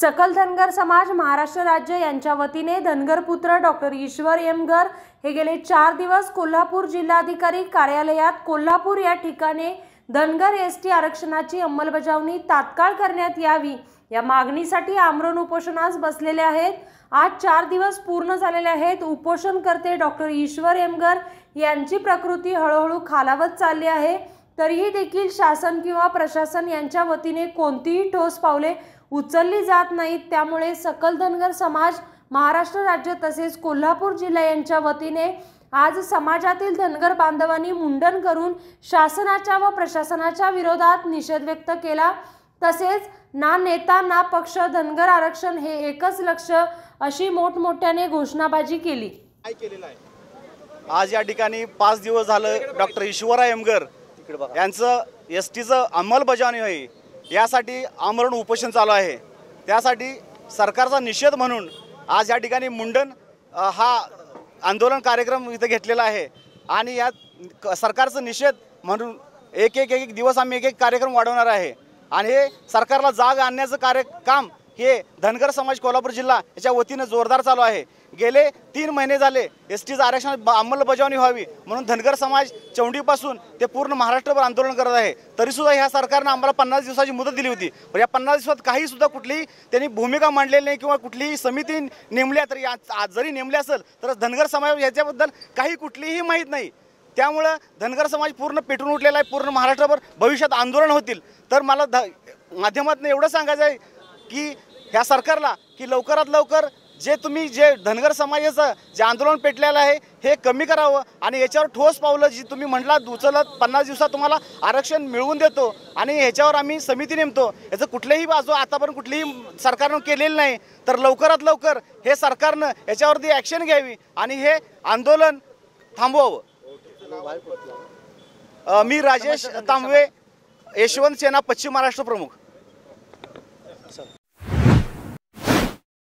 सकल धनगर समाज महाराष्ट्र राज्य यांच्या वतीने धनगर पुत्र डॉक्टर ईश्वर एमगर हे गेले चार दिवस कोल्हापूर जिल्हाधिकारी कार्यालयात कोल्हापूर या ठिकाणी धनगर एस टी आरक्षणाची अंमलबजावणी तात्काळ करण्यात यावी या मागणीसाठी आमरण उपोषणास बसलेले आहेत आज चार दिवस पूर्ण झालेले आहेत उपोषणकर्ते डॉक्टर ईश्वर एमगर यांची प्रकृती हळूहळू खालावत चालली आहे तरीही देखील शासन किंवा प्रशासन यांच्या वतीने कोणतीही ठोस पावले उचलली जात नाहीत त्यामुळे सकल धनगर समाज महाराष्ट्र राज्य तसेच कोल्हापूर जिल्हा यांच्या वतीने आज समाजातील धनगर बांधवांनी मुंडन करून शासनाच्या व प्रशासनाच्या विरोधात निषेध व्यक्त केला तसेच ना नेता ना पक्ष धनगर आरक्षण हे एकच लक्ष अशी मोठमोठ्याने घोषणाबाजी केली आज या ठिकाणी पाच दिवस झालं डॉक्टर ईश्वरा एमगर यांचं एस टीचं अंमलबजावणी होई यासाठी आमरण उपोषण चालू आहे त्यासाठी सरकारचा निषेध म्हणून आज या ठिकाणी मुंडन हा आंदोलन कार्यक्रम इथं घेतलेला आहे आणि यात सरकारचा निषेध म्हणून एक एक एक दिवस आम्ही एक एक कार्यक्रम वाढवणार आहे आणि हे सरकारला जाग आणण्याचं कार्य काम हे धनगर समाज कोल्हापूर जिल्हा याच्या वतीनं जोरदार चालू आहे गेले तीन महिने झाले एस टीचं आरक्षण अंमलबजावणी व्हावी म्हणून धनगर समाज चौंडीपासून ते पूर्ण महाराष्ट्रभर आंदोलन करत आहे तरीसुद्धा ह्या सरकारनं आम्हाला पन्नास दिवसाची मुदत दिली होती पण या पन्नास दिवसात काहीसुद्धा कुठलीही त्यांनी भूमिका मांडलेली नाही किंवा कुठलीही समिती नेमल्या तरी जरी नेमल्या असेल तर धनगर समाज याच्याबद्दल काही कुठलीही माहीत नाही त्यामुळं धनगर समाज पूर्ण पेटून उठलेला आहे पूर्ण महाराष्ट्रभर भविष्यात आंदोलन होतील तर मला ध माध्यमातून एवढं सांगायचं आहे की ह्या सरकारला की लवकरात लवकर जे तुम्ही जे धनगर समाजाचं जे आंदोलन पेटलेलं आहे हे कमी करावं आणि याच्यावर ठोस पावलं जी तुम्ही म्हटला उचलत पन्नास दिवसात तुम्हाला आरक्षण मिळवून देतो आणि ह्याच्यावर आम्ही समिती नेमतो याचं कुठलीही बाजू आतापर्यंत कुठलीही सरकारनं केलेली नाही तर लवकरात लवकर हे सरकारनं याच्यावरती ॲक्शन घ्यावी आणि हे आंदोलन थांबवावं मी राजेश तांबवे यशवंत सेना पश्चिम महाराष्ट्र प्रमुख